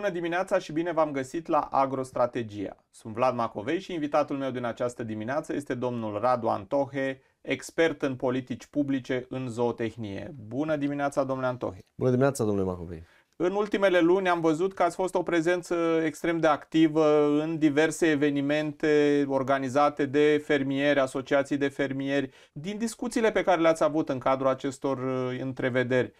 Bună dimineața și bine v-am găsit la Agrostrategia. Sunt Vlad Macovei și invitatul meu din această dimineață este domnul Radu Antohe, expert în politici publice în zootehnie. Bună dimineața, domnule Antohe! Bună dimineața, domnule Macovei! În ultimele luni am văzut că ați fost o prezență extrem de activă în diverse evenimente organizate de fermieri, asociații de fermieri. Din discuțiile pe care le-ați avut în cadrul acestor uh, întrevederi,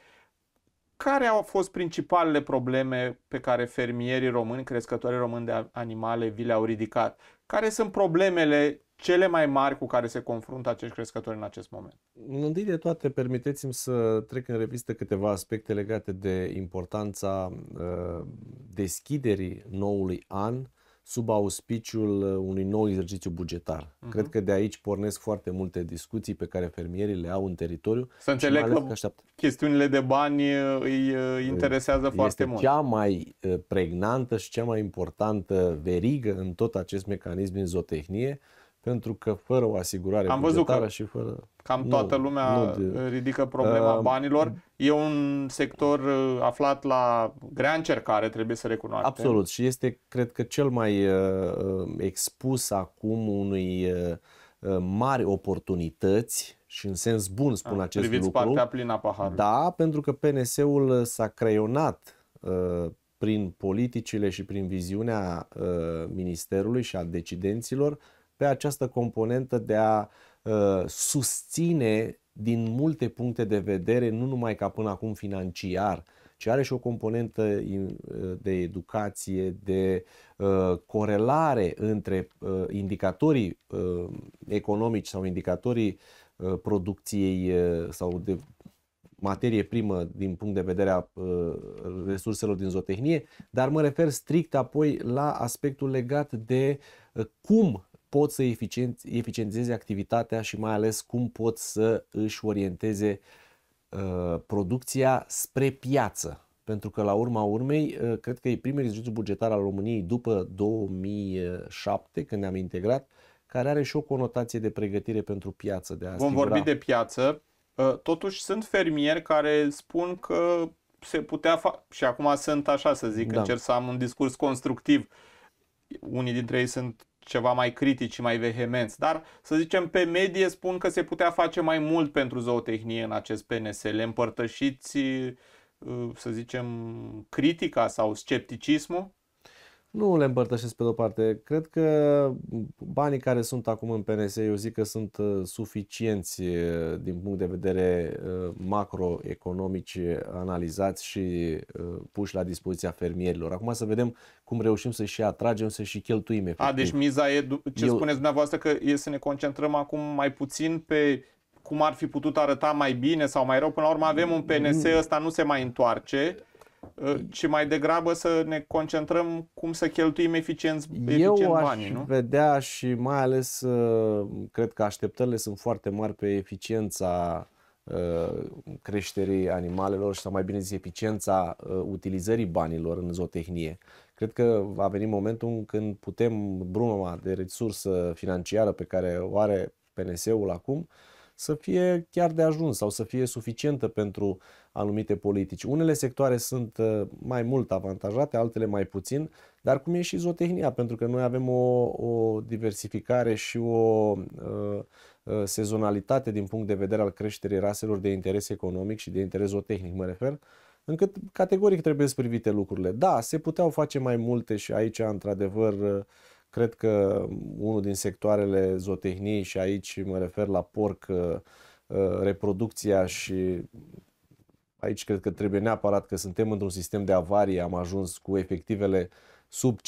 care au fost principalele probleme pe care fermierii români, crescătorii români de animale, vi le-au ridicat? Care sunt problemele cele mai mari cu care se confruntă acești crescători în acest moment? Întâi de toate, permiteți-mi să trec în revistă câteva aspecte legate de importanța uh, deschiderii noului an sub auspiciul uh, unui nou exercițiu bugetar. Uh-huh. Cred că de aici pornesc foarte multe discuții pe care fermierii le au în teritoriu. Să înțeleg că, că așteaptă. chestiunile de bani uh, îi uh, interesează este foarte mult. cea mai pregnantă și cea mai importantă verigă în tot acest mecanism din zootehnie pentru că fără o asigurare Am văzut că și fără... cam nu, toată lumea nu de... ridică problema uh, banilor. E un sector uh, aflat la grea încercare, trebuie să recunoaștem. Absolut și este, cred că, cel mai uh, uh expus acum unui uh, uh, mari oportunități și în sens bun spun uh, acest priviți lucru. Priviți partea plină a paharului. Da, pentru că PNS-ul s-a creionat uh, prin politicile și prin viziunea uh, ministerului și a decidenților pe această componentă de a uh, susține din multe puncte de vedere, nu numai ca până acum financiar, ci are și o componentă uh, de educație, de uh, corelare între uh, indicatorii uh, economici sau indicatorii uh, producției uh, sau de materie primă din punct de vedere a uh, resurselor din zootehnie, dar mă refer strict apoi la aspectul legat de uh, cum pot să eficientizeze activitatea și mai ales cum pot să își orienteze uh, producția spre piață. Pentru că la urma urmei, uh, cred că e primul exercițiu bugetar al României după 2007, când ne-am integrat, care are și o conotație de pregătire pentru piață. De a Vom vorbi de piață. Uh, totuși sunt fermieri care spun că se putea face, și acum sunt așa să zic, da. încerc să am un discurs constructiv, unii dintre ei sunt ceva mai critici și mai vehemenți, dar să zicem pe medie spun că se putea face mai mult pentru zootehnie în acest PNSL. Împărtășiți, uh, să zicem, critica sau scepticismul? Nu le împărtășesc pe de-o parte. Cred că banii care sunt acum în PNS, eu zic că sunt uh, suficienți uh, din punct de vedere uh, macroeconomici analizați și puși la dispoziția fermierilor. Acum să vedem cum reușim să și atragem, să și cheltuim. Efectiv. A, deci miza e, ce eu... spuneți dumneavoastră, că e să ne concentrăm acum mai puțin pe cum ar fi putut arăta mai bine sau mai rău. Până la urmă avem un PNS, mm. ăsta nu se mai întoarce. Ă, ci mai degrabă să ne concentrăm cum să cheltuim eficient, eficient Eu aș banii, nu? vedea și mai ales ă, cred că așteptările sunt foarte mari pe eficiența ă, creșterii animalelor și, sau mai bine zis eficiența utilizării banilor în zootehnie. Cred că va veni momentul când putem bruma de resursă financiară pe care o are PNS-ul acum uh, să fie chiar de ajuns sau să fie suficientă pentru anumite politici. Unele sectoare sunt uh, mai mult avantajate, altele mai puțin, dar cum e și zootehnia, pentru că noi avem o, o diversificare și o uh, uh, sezonalitate din punct de vedere al creșterii raselor de interes economic și de interes zootehnic, mă refer, încât categoric trebuie să privite lucrurile. Da, se puteau face mai multe și aici, într-adevăr, uh, Cred că unul din sectoarele zootehniei și aici mă refer la porc, uh, uh, reproducția și aici cred că trebuie neapărat că suntem într-un sistem de avarie, am ajuns cu efectivele sub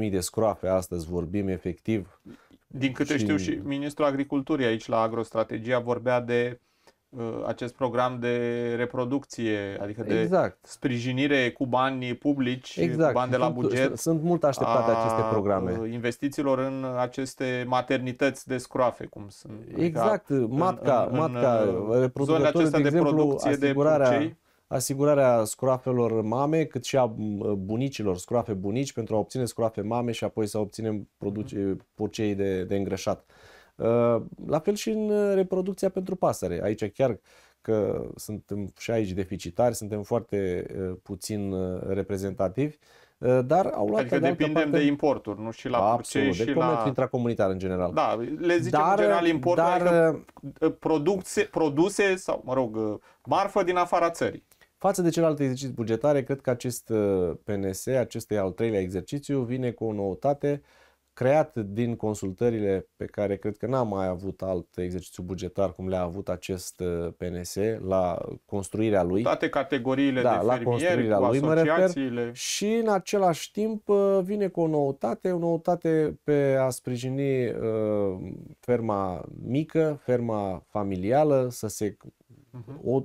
50.000 de scroafe, astăzi vorbim efectiv. Din câte și... știu și ministrul agriculturii aici la agrostrategia vorbea de Uh, acest program de reproducție, adică de exact. sprijinire cu bani publici, exact. cu bani de la buget. Sunt mult așteptate aceste programe. Uh, investițiilor în aceste maternități de scroafe, cum sunt. Adică matca, exact. în, în, matca în uh, de, de, exemplu, producție producție de asigurarea scroafelor mame, cât și a bunicilor, scroafe bunici, pentru a obține scroafe mame și apoi să obținem produce, purcei de, de îngreșat. Uh, la fel și în uh, reproducția pentru pasăre. Aici chiar că suntem și aici deficitari, suntem foarte uh, puțin reprezentativi, dar au luat adică de depindem parte... de importuri, nu și la Absolut, și de și comerț la... intracomunitar în general. Da, le zicem dar, în general importuri, dar... adică produse, produse sau, mă rog, marfă din afara țării. Față de celelalte exerciții bugetare, cred că acest PNS, acest al treilea exercițiu, vine cu o noutate uh, creat din consultările pe care cred că n-am mai avut alt exercițiu bugetar cum le-a avut acest uh, PNS la construirea lui. Toate categoriile da, de la construirea cu lui, mă refer, și în același timp uh, vine cu o noutate, o noutate pe a sprijini uh, ferma mică, ferma familială, să se uh-huh. o,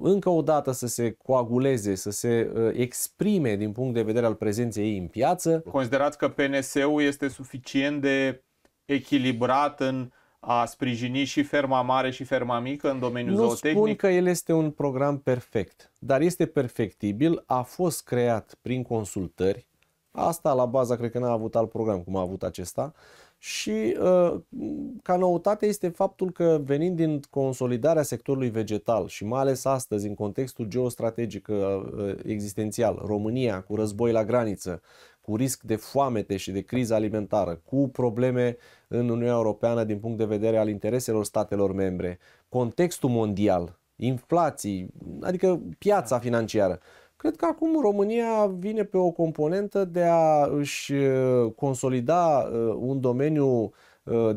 încă o dată să se coaguleze, să se uh, exprime din punct de vedere al prezenței ei în piață. Considerați că PNS-ul este suficient de echilibrat în a sprijini și ferma mare și ferma mică în domeniul nu zootehnic? Nu spun că el este un program perfect, dar este perfectibil, a fost creat prin consultări, asta la baza cred că n-a avut alt program cum a avut acesta și uh, ca noutate este faptul că venind din consolidarea sectorului vegetal și mai ales astăzi în contextul geostrategic uh, uh, existențial, România cu război la graniță, cu risc de foamete și de criză alimentară, cu probleme în Uniunea Europeană din punct de vedere al intereselor statelor membre, contextul mondial, inflații, adică piața financiară. Cred că acum România vine pe o componentă de a își consolida un domeniu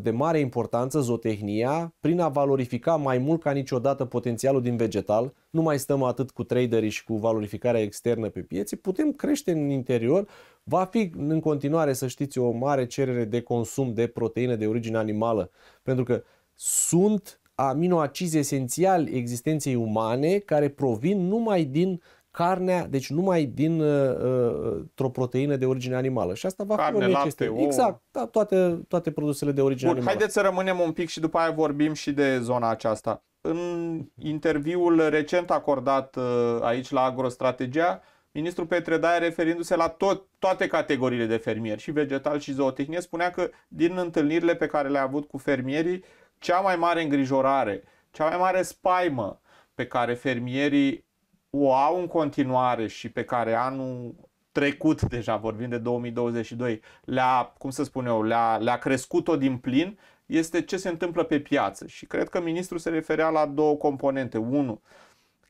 de mare importanță, zootehnia, prin a valorifica mai mult ca niciodată potențialul din vegetal, nu mai stăm atât cu traderii și cu valorificarea externă pe piețe, putem crește în interior, va fi în continuare, să știți, o mare cerere de consum de proteine de origine animală, pentru că sunt aminoacizi esențiali existenței umane care provin numai din uh, carnea, deci numai din uh, uh o proteină de origine animală. Și asta va Carne, fi lapte, ou. Exact, da, toate, toate produsele de origine Bun, animală. Haideți să rămânem un pic și după aia vorbim și de zona aceasta. În interviul recent acordat uh, aici la Agrostrategia, Ministrul Petre Daia, referindu-se la tot, toate categoriile de fermieri, și vegetal și zootehnie, spunea că din întâlnirile pe care le-a avut cu fermierii, cea mai mare îngrijorare, cea mai mare spaimă pe care fermierii o au în continuare și pe care anul trecut deja, vorbim de 2022, le-a, cum să spun eu, le-a, le-a crescut-o din plin, este ce se întâmplă pe piață. Și cred că ministrul se referea la două componente. Unu,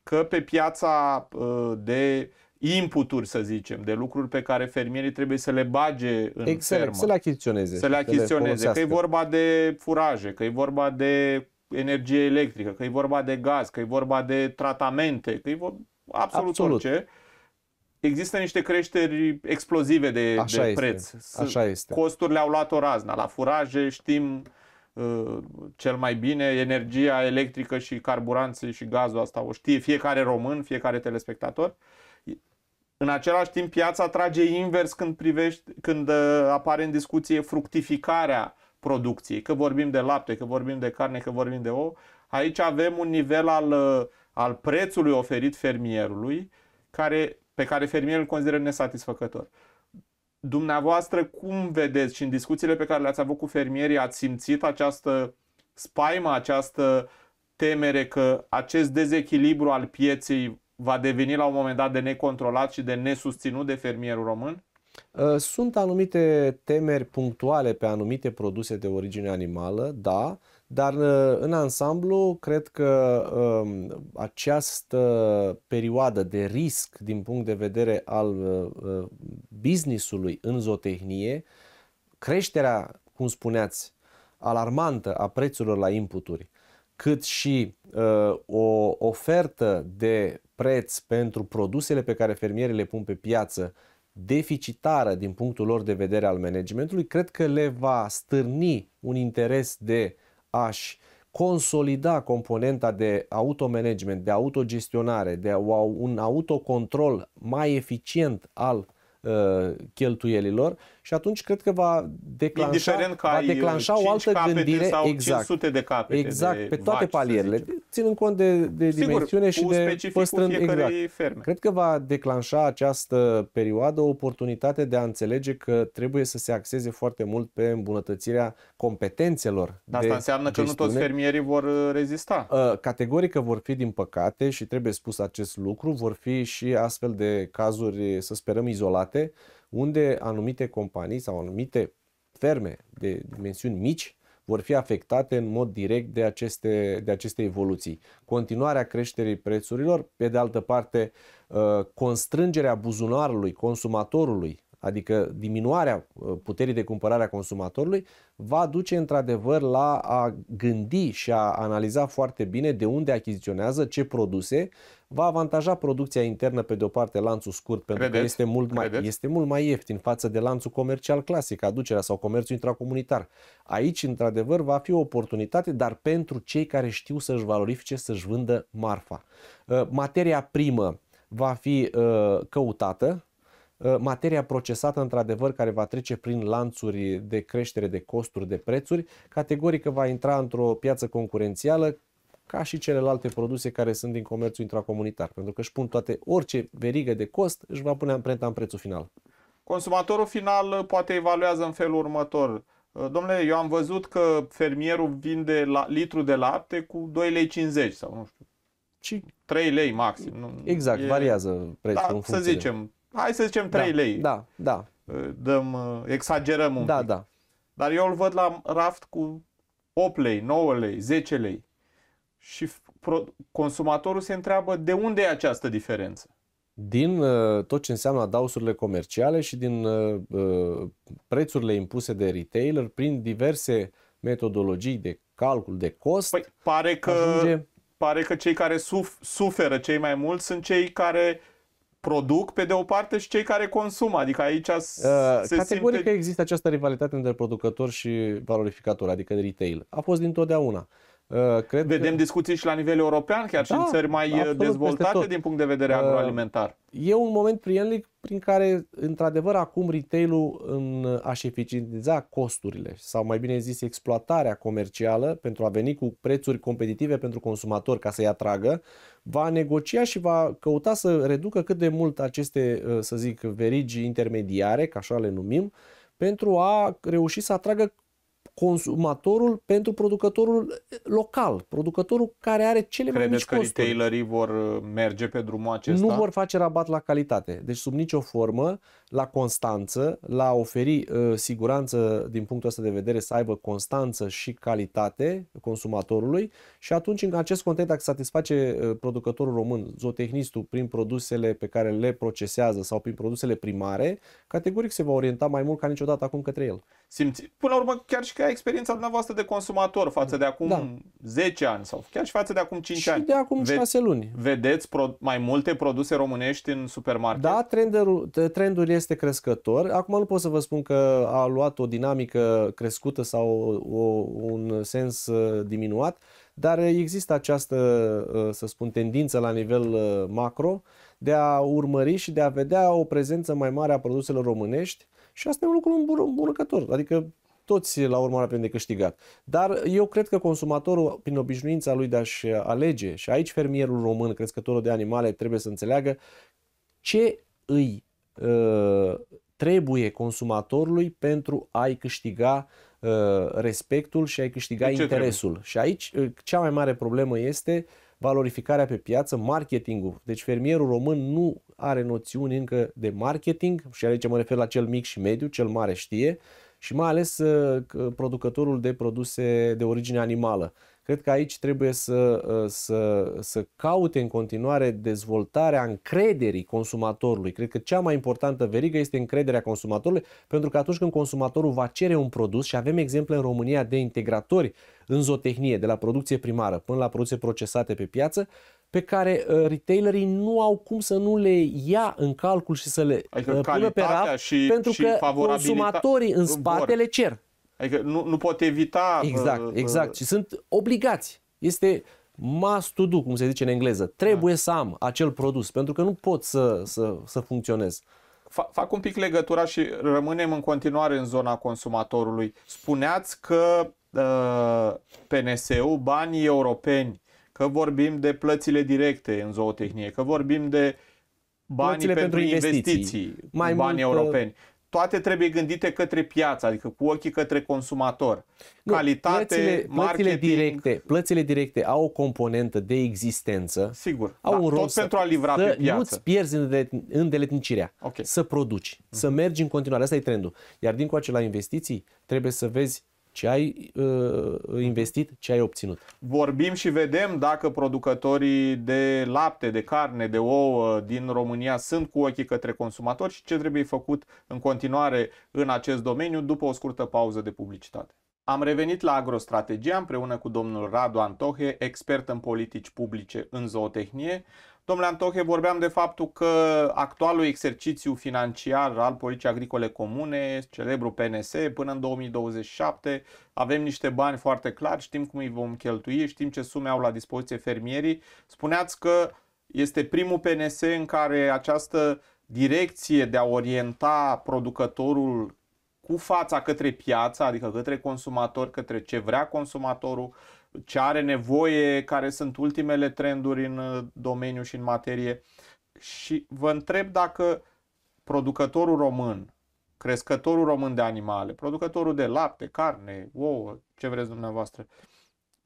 că pe piața ă, de inputuri, să zicem, de lucruri pe care fermierii trebuie să le bage în exact, fermă. Să le achiziționeze. Să le achiziționeze. Că e vorba de furaje, că e vorba de energie electrică, că e vorba de gaz, că e vorba de tratamente, că e vorba absolut, absolut orice. Există niște creșteri explozive de, Așa de este. preț. Așa este. Costurile au luat o razna. La furaje știm uh, cel mai bine energia electrică și carburanții și gazul asta o știe fiecare român, fiecare telespectator. În același timp, piața trage invers când, privești, când uh, apare în discuție fructificarea producției, că vorbim de lapte, că vorbim de carne, că vorbim de ou, aici avem un nivel al, uh, al prețului oferit fermierului care, pe care fermierul îl consideră nesatisfăcător. Dumneavoastră, cum vedeți și în discuțiile pe care le-ați avut cu fermierii, ați simțit această spaimă, această temere că acest dezechilibru al pieței va deveni la un moment dat de necontrolat și de nesusținut de fermierul român? Uh, sunt anumite temeri punctuale pe anumite produse de origine animală, da, dar uh, în ansamblu cred că um, această perioadă de risc din punct de vedere al uh, businessului în zootehnie, creșterea, cum spuneați, alarmantă a prețurilor la inputuri, cât și uh, o ofertă de preț pentru produsele pe care fermierii le pun pe piață deficitară din punctul lor de vedere al managementului, cred că le va stârni un interes de a-și consolida componenta de automanagement, de autogestionare, de un autocontrol mai eficient al Uh, cheltuielilor și atunci cred că va declanșa, va uh, declanșa o altă gândire sau exact, 500 de capete exact de pe toate vaci, palierele, ținând cont de, de Sigur, dimensiune și de păstrând exact. ferme. Cred că va declanșa această perioadă o oportunitate de a înțelege că trebuie să se axeze foarte mult pe îmbunătățirea competențelor. Dar asta înseamnă gestiune. că nu toți fermierii vor uh, rezista. Categoric vor fi din păcate și trebuie spus acest lucru, vor fi și astfel de cazuri, să sperăm, izolate state unde anumite companii sau anumite ferme de dimensiuni mici vor fi afectate în mod direct de aceste, de aceste evoluții. Continuarea creșterii prețurilor, pe de altă parte, ă, constrângerea buzunarului consumatorului adică diminuarea uh, puterii de cumpărare a consumatorului, va duce într-adevăr la a gândi și a analiza foarte bine de unde achiziționează, ce produse, va avantaja producția internă pe de o parte lanțul scurt pentru credeți, că este mult, mai, este mult mai ieftin față de lanțul comercial clasic, aducerea sau comerțul intracomunitar. Aici, într-adevăr, va fi o oportunitate, dar pentru cei care știu să-și valorifice, să-și vândă marfa. Uh, materia primă va fi uh, căutată, Uh, materia procesată într-adevăr care va trece prin lanțuri de creștere de costuri, de prețuri, categoric va intra într-o piață concurențială ca și celelalte produse care sunt din comerțul intracomunitar, pentru că își pun toate, orice verigă de cost își va pune amprenta în prețul final. Consumatorul final uh, poate evaluează în felul următor. Uh, domnule, eu am văzut că fermierul vinde la, litru de lapte cu 2,50 lei sau nu știu, ci 3 lei maxim. Nu, exact, e, variază prețul da, în funcție Să zicem, hai să zicem 3 da, lei. Da, da. Ă, dăm, ă, exagerăm un da, pic. Da, da. Dar eu îl văd la raft cu 8 lei, 9 lei, 10 lei. Și consumatorul se întreabă de unde e această diferență? Din uh, tot ce înseamnă adausurile comerciale și din uh, prețurile impuse de retailer prin diverse metodologii de calcul de cost. Păi, pare că ajunge... pare că cei care suf, suferă cei mai mult sunt cei care produc pe de o parte și cei care consumă. Adică aici uh, se Categoric simte... există această rivalitate între producător și valorificator, adică retail. A fost dintotdeauna. Uh, Uh, cred Vedem că... discuții și la nivel european, chiar da, și în da, țări mai uh, dezvoltate din punct de vedere uh, agroalimentar. E un moment prielnic prin care, într-adevăr, acum retail-ul în a-și eficientiza costurile sau, mai bine zis, exploatarea comercială pentru a veni cu prețuri competitive pentru consumator ca să-i atragă, va negocia și va căuta să reducă cât de mult aceste, să zic, verigi intermediare, ca așa le numim, pentru a reuși să atragă consumatorul pentru producătorul eh, local, producătorul care are cele Credeți mai mici costuri. Credeți că retailerii vor eh, merge pe drumul acesta? Nu vor face rabat la calitate. Deci sub nicio formă, la constanță, la oferi uh, siguranță din punctul ăsta de vedere să aibă constanță și calitate consumatorului și atunci în acest context dacă satisface uh, producătorul român, zootehnistul prin produsele pe care le procesează sau prin produsele primare, categoric se va orienta mai mult ca niciodată acum către el. Simți, până la urmă chiar și că experiența dumneavoastră de consumator față de acum da. 10 ani sau chiar și față de acum 5 și ani. de acum Ve- 6 luni. Vedeți pro- mai multe produse românești în supermarket? Da, trendul, este crescător. Acum nu pot să vă spun că a luat o dinamică crescută sau o, un sens uh, diminuat, dar există această, uh, să spun, tendință la nivel uh, macro de a urmări și de a vedea o prezență mai mare a produselor românești și asta e un lucru îmburcător. Adică toți la urmă avem de câștigat. Dar eu cred că consumatorul, prin obișnuința lui de a-și alege, și aici fermierul român, crescătorul de animale, trebuie să înțeleagă ce îi uh, trebuie consumatorului pentru a-i câștiga uh, respectul și a-i câștiga interesul. Trebuie? Și aici uh, cea mai mare problemă este valorificarea pe piață, marketingul. Deci fermierul român nu are noțiuni încă de marketing și aici mă refer la cel mic și mediu, cel mare știe, și mai ales uh, producătorul de produse de origine animală. Cred că aici trebuie să, uh, să, să caute în continuare dezvoltarea încrederii consumatorului. Cred că cea mai importantă verigă este încrederea consumatorului, pentru că atunci când consumatorul va cere un produs, și avem exemple în România de integratori în zootehnie, de la producție primară până la produse procesate pe piață, pe care uh, retailerii nu au cum să nu le ia în calcul și să le adică uh, pună pe raft, și, pentru și că consumatorii în spate le cer. Adică nu, nu pot evita... Uh, exact, uh, exact. Și sunt obligați. Este must to do, cum se zice în engleză. Trebuie da. să am acel produs, pentru că nu pot să, să, să funcționez. Fac un pic legătura și rămânem în continuare în zona consumatorului. Spuneați că uh, PNSU, banii europeni că vorbim de plățile directe în zootehnie, că vorbim de banii plățile pentru, investiții, investiții mai bani mult, uh, europeni. Toate trebuie gândite către piață, adică cu ochii către consumator. Nu, Calitate, plățile, marketing. Plățile directe, plățile directe au o componentă de existență. Sigur. Au da, un rol tot să, pentru a livra să pe piață. nu-ți pierzi îndeletnicirea. Okay. Să produci, mm-hmm. să mhm. mergi în continuare. Asta e trendul. Iar din la investiții, trebuie să vezi ce ai uh, investit, ce ai obținut. Vorbim și vedem dacă producătorii de lapte, de carne, de ouă din România sunt cu ochii către consumatori și ce trebuie făcut în continuare în acest domeniu după o scurtă pauză de publicitate. Am revenit la agrostrategia împreună cu domnul Radu Antohe, expert în politici publice în zootehnie. Domnule Antoche, vorbeam de faptul că actualul exercițiu financiar al Poliției Agricole Comune, celebru PNS, până în 2027, avem niște bani foarte clar, știm cum îi vom cheltui, știm ce sume au la dispoziție fermierii. Spuneați că este primul PNS în care această direcție de a orienta producătorul cu fața către piață, adică către consumator, către ce vrea consumatorul, ce are nevoie, care sunt ultimele trenduri în uh, domeniu și în materie. Și vă întreb dacă producătorul român, crescătorul român de animale, producătorul de lapte, carne, ouă, ce vreți dumneavoastră,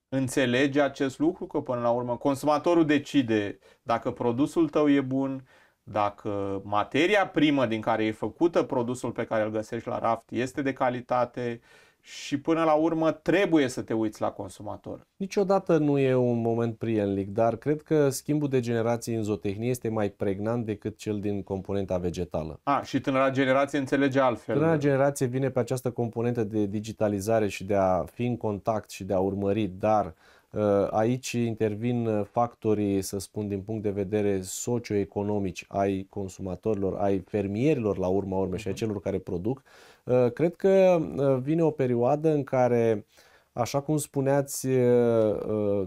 înțelege acest lucru că până la urmă consumatorul decide dacă produsul tău e bun, dacă materia primă din care e făcută produsul pe care îl găsești la raft este de calitate, și până la urmă trebuie să te uiți la consumator. Niciodată nu e un moment prielnic, dar cred că schimbul de generații în zootehnie este mai pregnant decât cel din componenta vegetală. A, și tânăra generație înțelege altfel. Tânăra generație vine pe această componentă de digitalizare și de a fi în contact și de a urmări, dar uh, Uh, aici intervin uh, factorii, să spun, din punct de vedere socioeconomici ai consumatorilor, ai fermierilor la urma urmei și ai mhm. celor care produc. Uh, cred că vine o perioadă în care, așa cum spuneați,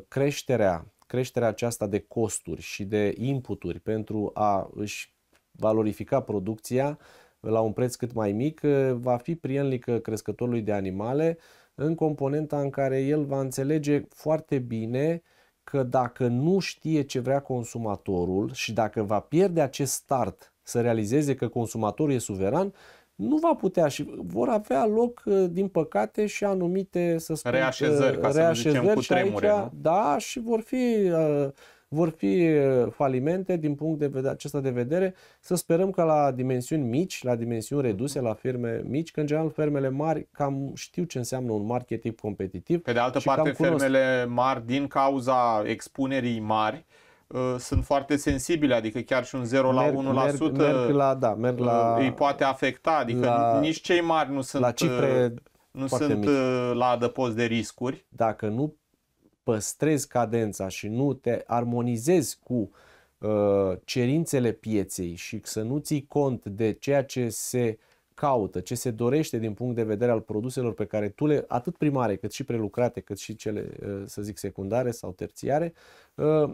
creșterea, creșterea aceasta de costuri și de inputuri pentru a își valorifica producția la un preț cât mai mic va fi prielnică crescătorului de animale în componenta în care el va înțelege foarte bine că dacă nu știe ce vrea consumatorul și dacă va pierde acest start să realizeze că consumatorul e suveran, nu va putea și vor avea loc, ă, din păcate, și anumite, să spun, reașezări, ca reașezări să zicem, cu tremure, aici, nu? da, și vor fi uh, vor fi uh, falimente din punct de vedere, acesta de vedere. Să sperăm că la dimensiuni mici, la dimensiuni reduse, la firme mici, că în general firmele mari cam știu ce înseamnă un marketing competitiv. Pe de altă parte, firmele mari, din cauza expunerii mari, uh, sunt foarte sensibile, adică chiar și un 0 merg, la 1% merg, merg la, da, merg la, uh, îi poate afecta, adică la, nici cei mari nu sunt la cifre nu sunt la adăpost de riscuri. Dacă nu păstrezi cadența și nu te armonizezi cu uh, cerințele pieței și să nu ții cont de ceea ce se caută, ce se dorește din punct de vedere al produselor pe care tu le, atât primare cât și prelucrate, cât și cele, uh, să zic, secundare sau terțiare, uh,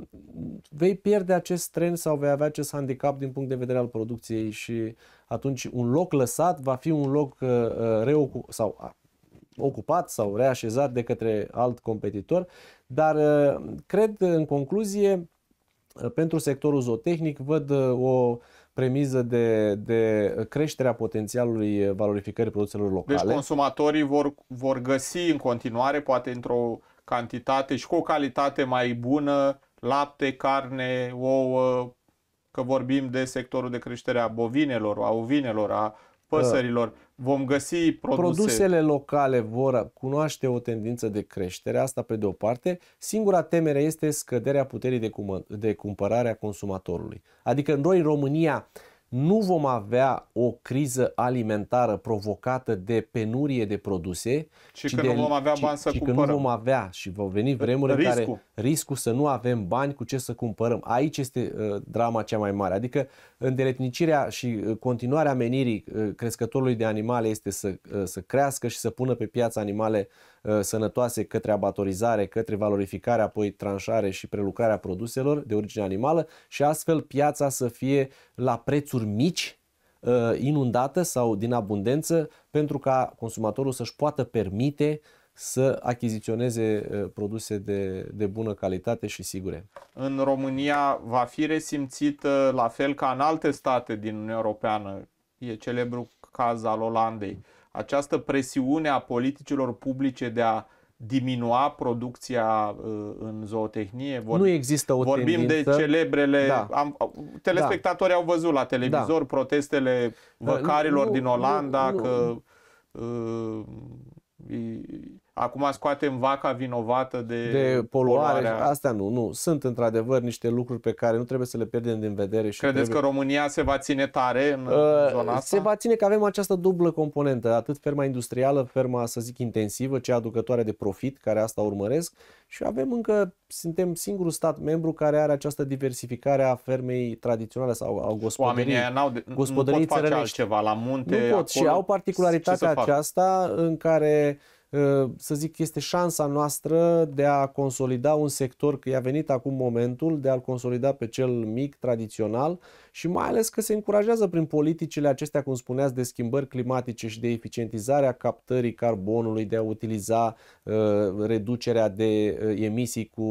vei pierde acest tren sau vei avea acest handicap din punct de vedere al producției și atunci un loc lăsat va fi un loc uh, reocupat sau ocupat sau reașezat de către alt competitor, dar uh, cred în concluzie uh, pentru sectorul zootehnic văd uh, o premiză de, de creșterea potențialului valorificării produselor locale. Deci consumatorii vor, vor găsi în continuare, poate într-o cantitate și cu o calitate mai bună, lapte, carne, ouă, că vorbim de sectorul de creștere a bovinelor, a ovinelor, a păsărilor vom găsi produse. Produsele locale vor cunoaște o tendință de creștere, asta pe de o parte. Singura temere este scăderea puterii de, cum- de cumpărare a consumatorului. Adică noi, România, nu vom avea o criză alimentară provocată de penurie de produse, ci, ci că de, nu vom avea ci, bani să ci cumpărăm. Că nu vom avea și vor veni vremuri în riscul. care riscul să nu avem bani cu ce să cumpărăm. Aici este uh, drama cea mai mare. Adică îndeletnicirea și uh, continuarea menirii uh, crescătorului de animale este să, uh, să crească și să pună pe piața animale uh, Uh, sănătoase către abatorizare, către valorificare, apoi tranșare și prelucrarea produselor de origine animală și astfel piața să fie la prețuri mici uh, inundată sau din abundență pentru ca consumatorul să-și poată permite să achiziționeze uh, produse de, de bună calitate și sigure. În România va fi resimțit la fel ca în alte state din Uniunea Europeană. E celebru caz al Olandei această presiune a politicilor publice de a diminua producția uh, în zootehnie. Vor, nu există o Vorbim tendință. de celebrele... Da. Am, telespectatorii da. au văzut la televizor da. protestele uh, văcarilor nu, din Olanda nu, nu, că... Nu. Uh, Acum scoatem vaca vinovată de, de poluare. Poluarea. Astea nu, nu. Sunt într-adevăr niște lucruri pe care nu trebuie să le pierdem din vedere. Și Credeți trebuie... că România se va ține tare în uh, zona asta? Se va ține că avem această dublă componentă, atât ferma industrială, ferma, să zic, intensivă, cea aducătoare de profit, care asta urmăresc, și avem încă, suntem singurul stat membru care are această diversificare a fermei tradiționale sau a gospodării. Oamenii aia de, gospodării nu pot face altceva, la munte, Nu pot acolo, și au particularitatea aceasta în care Eh, să zic, este șansa noastră de a consolida un sector, că i-a venit acum momentul de a-l consolida pe cel mic, tradițional și mai ales că se încurajează prin politicile acestea, cum spuneați, de schimbări climatice și de eficientizarea captării carbonului, de a utiliza uh, reducerea de eh, emisii cu,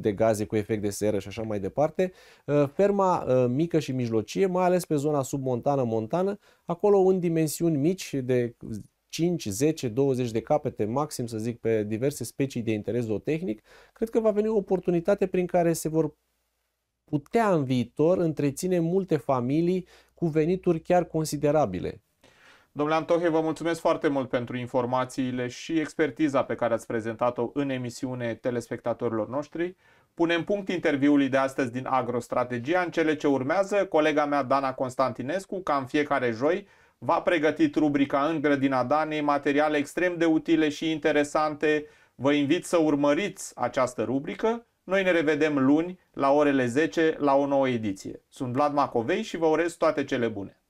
de gaze cu efect de seră și așa mai departe. Uh, ferma uh, mică și mijlocie, mai ales pe zona submontană-montană, acolo în dimensiuni mici de 5, 10, 20 de capete maxim, să zic, pe diverse specii de interes zootehnic, cred că va veni o oportunitate prin care se vor putea în viitor întreține multe familii cu venituri chiar considerabile. Domnule Antohe, vă mulțumesc foarte mult pentru informațiile și expertiza pe care ați prezentat-o în emisiune telespectatorilor noștri. Punem punct interviului de astăzi din Agrostrategia. În cele ce urmează, colega mea Dana Constantinescu, ca în fiecare joi, V-a pregătit rubrica În grădina Danei materiale extrem de utile și interesante. Vă invit să urmăriți această rubrică. Noi ne revedem luni la orele 10 la o nouă ediție. Sunt Vlad Macovei și vă urez toate cele bune!